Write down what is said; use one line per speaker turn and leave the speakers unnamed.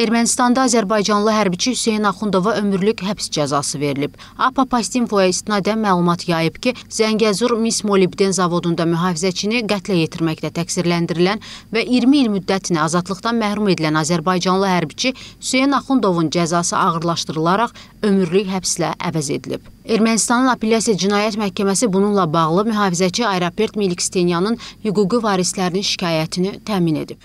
Ermənistanda azərbaycanlı hərbiçi Hüseyn Axundova ömürlük həbs cəzası verilib. APA Pastinfoya istinadən məlumat yayıb ki, Zəngəzur mis molibden zavodunda mühafizəçini qətlə yetirməkdə təqsirləndirilən və 20 il müddətini azadlıqdan məhrum edilən azərbaycanlı hərbiçi Hüseyn Axundovun cəzası ağırlaşdırılaraq ömürlük həbslə əvəz edilib. Ermənistanın apellyasiya cinayət məhkəməsi bununla bağlı mühafizəçi Ayrapert Milikstenyanın hüquqi varislərinin şikayətini təmin edib.